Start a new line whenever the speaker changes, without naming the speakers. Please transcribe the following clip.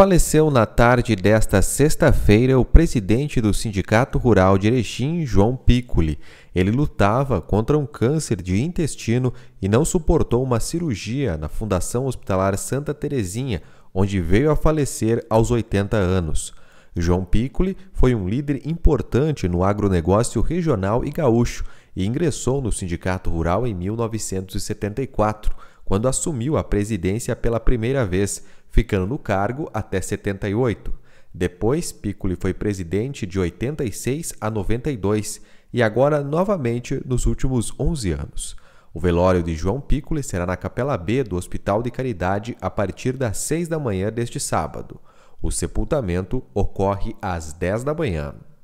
Faleceu na tarde desta sexta-feira o presidente do Sindicato Rural de Erechim, João Piccoli. Ele lutava contra um câncer de intestino e não suportou uma cirurgia na Fundação Hospitalar Santa Terezinha, onde veio a falecer aos 80 anos. João Piccoli foi um líder importante no agronegócio regional e gaúcho e ingressou no Sindicato Rural em 1974 quando assumiu a presidência pela primeira vez, ficando no cargo até 78. Depois, Piccoli foi presidente de 86 a 92 e agora novamente nos últimos 11 anos. O velório de João Piccoli será na Capela B do Hospital de Caridade a partir das 6 da manhã deste sábado. O sepultamento ocorre às 10 da manhã.